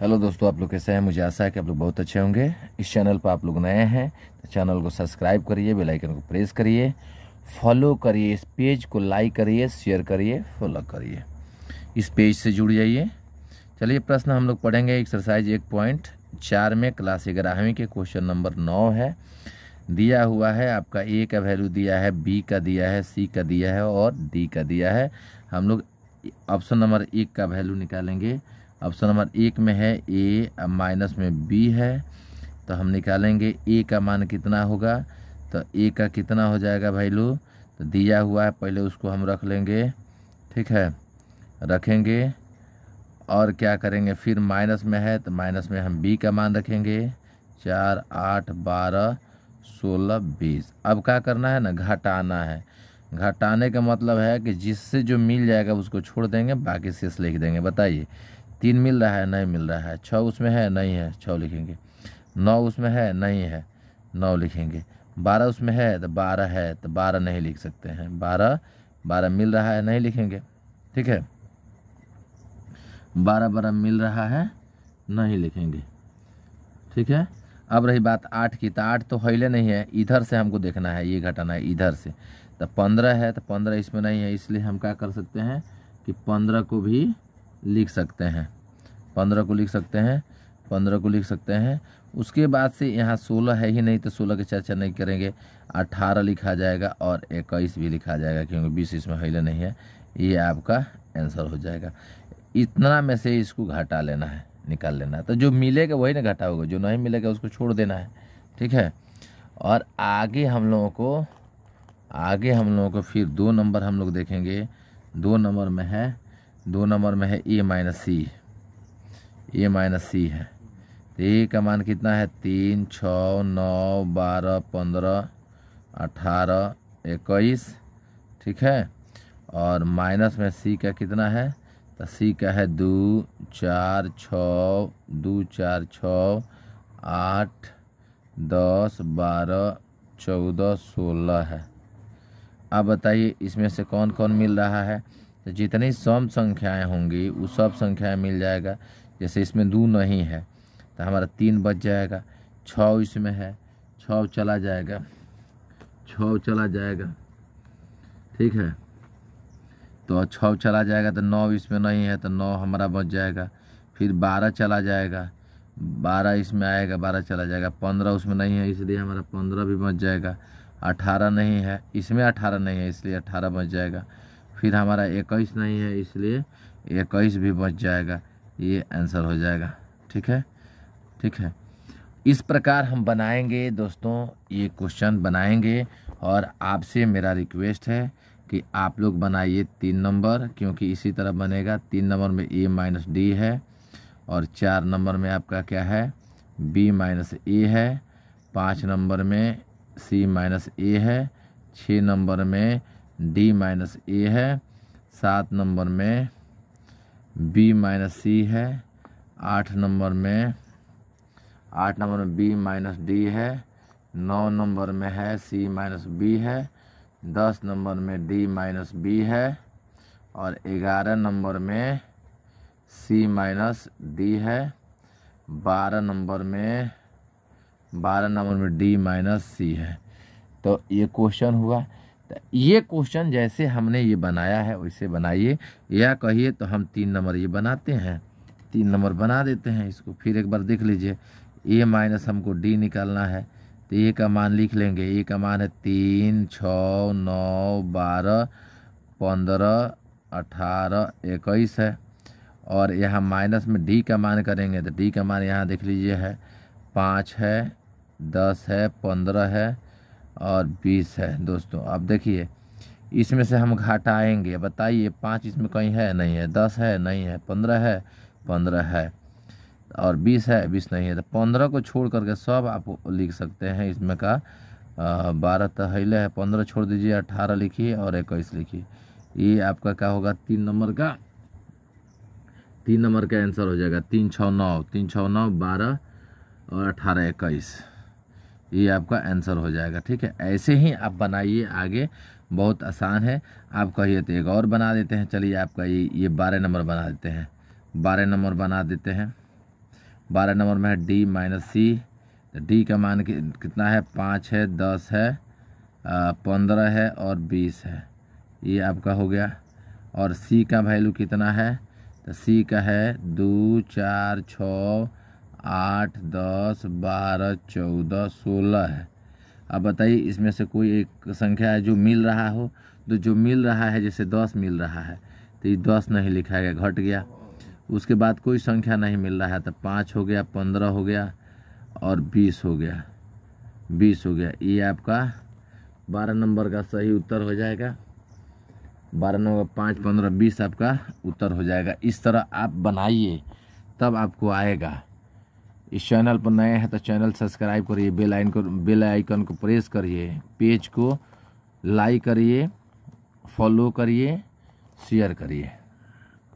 hello दोस्तों आप लोग कैसे हैं मुझे आशा है कि आप लोग बहुत अच्छे होंगे इस चैनल पर आप लोग नए हैं तो चैनल को सब्सक्राइब करिए बेल आइकन को प्रेस करिए फॉलो करिए इस पेज को लाइक करिए शेयर करिए फॉलो करिए इस पेज से जुड़ जाइए चलिए प्रश्न हम लोग पढ़ेंगे एक्सरसाइज एक पॉइंट चार में क्लास ग्यारहवीं के क्वेश्चन नंबर नौ है दिया हुआ है आपका ए का वैल्यू दिया है बी का दिया है सी का दिया है और डी का दिया है हम लोग ऑप्शन नंबर एक का वैल्यू निकालेंगे ऑप्शन नंबर एक में है ए माइनस में बी है तो हम निकालेंगे ए का मान कितना होगा तो ए का कितना हो जाएगा वैल्यू तो दिया हुआ है पहले उसको हम रख लेंगे ठीक है रखेंगे और क्या करेंगे फिर माइनस में है तो माइनस में हम बी का मान रखेंगे चार आठ बारह सोलह बीस अब क्या करना है ना घटाना है घटाने का मतलब है कि जिससे जो मिल जाएगा उसको छोड़ देंगे बाकी शेष लिख देंगे बताइए तीन मिल रहा है नहीं मिल रहा है छः उसमें है नहीं है छः लिखेंगे नौ उसमें है नहीं है नौ लिखेंगे बारह उसमें है तो बारह है तो बारह नहीं लिख सकते हैं बारह बारह मिल रहा है नहीं लिखेंगे ठीक है बारह बारह मिल रहा है नहीं लिखेंगे ठीक है अब रही बात आठ की तो आठ तो हईले नहीं है इधर से हमको देखना है ये घटाना है इधर से तो पंद्रह है तो पंद्रह इसमें नहीं है इसलिए हम क्या कर सकते हैं कि पंद्रह को भी लिख सकते हैं पंद्रह को लिख सकते हैं पंद्रह को लिख सकते हैं उसके बाद से यहाँ सोलह है ही नहीं तो सोलह की चर्चा नहीं करेंगे अठारह लिखा जाएगा और इक्कीस भी लिखा जाएगा क्योंकि बीस इसमें हिले नहीं है ये आपका आंसर हो जाएगा इतना में से इसको घटा लेना है निकाल लेना है तो जो मिलेगा वही ना घटा होगा जो नहीं मिलेगा उसको छोड़ देना है ठीक है और आगे हम लोगों को आगे हम लोगों को फिर दो नंबर हम लोग देखेंगे दो नंबर में है दो नंबर में है ए माइनस सी ए माइनस सी है तो ए का मान कितना है तीन छः नौ बारह पंद्रह अठारह इक्कीस ठीक है और माइनस में सी का कितना है तो सी का है दो चार छः दो चार छः आठ दस बारह चौदह सोलह है अब बताइए इसमें से कौन कौन मिल रहा है तो जितनी सम संख्याएं होंगी वो सब संख्याएं मिल जाएगा जैसे इसमें दो नहीं है तो हमारा तीन बच जाएगा छ इसमें है छ चला जाएगा छ चला जाएगा ठीक है तो छ चला जाएगा तो नौ इसमें नहीं है तो नौ हमारा बच जाएगा फिर बारह चला जाएगा बारह इसमें आएगा बारह चला जाएगा पंद्रह उसमें नहीं है इसलिए हमारा पंद्रह भी बच जाएगा अठारह नहीं है इसमें अठारह नहीं है इसलिए अठारह बच जाएगा फिर हमारा इक्कीस नहीं है इसलिए इक्कीस भी बच जाएगा ये आंसर हो जाएगा ठीक है ठीक है इस प्रकार हम बनाएंगे दोस्तों ये क्वेश्चन बनाएंगे और आपसे मेरा रिक्वेस्ट है कि आप लोग बनाइए तीन नंबर क्योंकि इसी तरह बनेगा तीन नंबर में ए माइनस डी है और चार नंबर में आपका क्या है बी माइनस ए है पाँच नंबर में सी माइनस ए है छः नंबर में डी माइनस ए है सात नंबर में बी माइनस सी है आठ नंबर में आठ नंबर में बी माइनस डी है नौ नंबर में है सी माइनस बी है दस नंबर में डी माइनस बी है और ग्यारह नंबर में सी माइनस डी है बारह नंबर में बारह नंबर में डी माइनस सी है तो ये क्वेश्चन हुआ तो ये क्वेश्चन जैसे हमने ये बनाया है वैसे बनाइए या कहिए तो हम तीन नंबर ये बनाते हैं तीन नंबर बना देते हैं इसको फिर एक बार देख लीजिए ए माइनस हमको डी निकालना है तो ए का मान लिख लेंगे ए का मान है तीन छः नौ बारह पंद्रह अठारह इक्कीस है और यहाँ माइनस में डी का मान करेंगे तो डी का मान यहाँ देख लीजिए है पाँच है दस है पंद्रह है और बीस है दोस्तों आप देखिए इसमें से हम घाटा आएंगे बताइए पाँच इसमें कहीं है नहीं है दस है नहीं है पंद्रह है पंद्रह है और बीस है बीस नहीं है तो पंद्रह को छोड़ करके सब आप लिख सकते हैं इसमें का बारह तो हईले है पंद्रह छोड़ दीजिए अठारह लिखिए और इक्कीस लिखिए ये आपका क्या होगा तीन नंबर का तीन नंबर का आंसर हो जाएगा तीन छः नौ तीन छः नौ बारह और अठारह इक्कीस ये आपका आंसर हो जाएगा ठीक है ऐसे ही आप बनाइए आगे बहुत आसान है आप कहिए तो एक और बना देते हैं चलिए आपका ये ये बारह नंबर बना देते हैं बारह नंबर बना देते हैं बारह नंबर में है डी माइनस सी डी का मान कितना है पाँच है दस है पंद्रह है और बीस है ये आपका हो गया और सी का वैल्यू कितना है तो सी का है दो चार छः आठ दस बारह चौदह सोलह है अब बताइए इसमें से कोई एक संख्या है जो मिल रहा हो तो जो मिल रहा है जैसे दस मिल रहा है तो ये दस नहीं लिखा गया घट गया उसके बाद कोई संख्या नहीं मिल रहा है तो पाँच हो गया पंद्रह हो गया और बीस हो गया बीस हो गया ये आपका बारह नंबर का सही उत्तर हो जाएगा बारह नंबर पाँच पंद्रह बीस आपका उत्तर हो जाएगा इस तरह आप बनाइए तब आपको आएगा इस चैनल पर नए हैं तो चैनल सब्सक्राइब करिए बेल आइकन को बेल आइकन को प्रेस करिए पेज को लाइक करिए फॉलो करिए शेयर करिए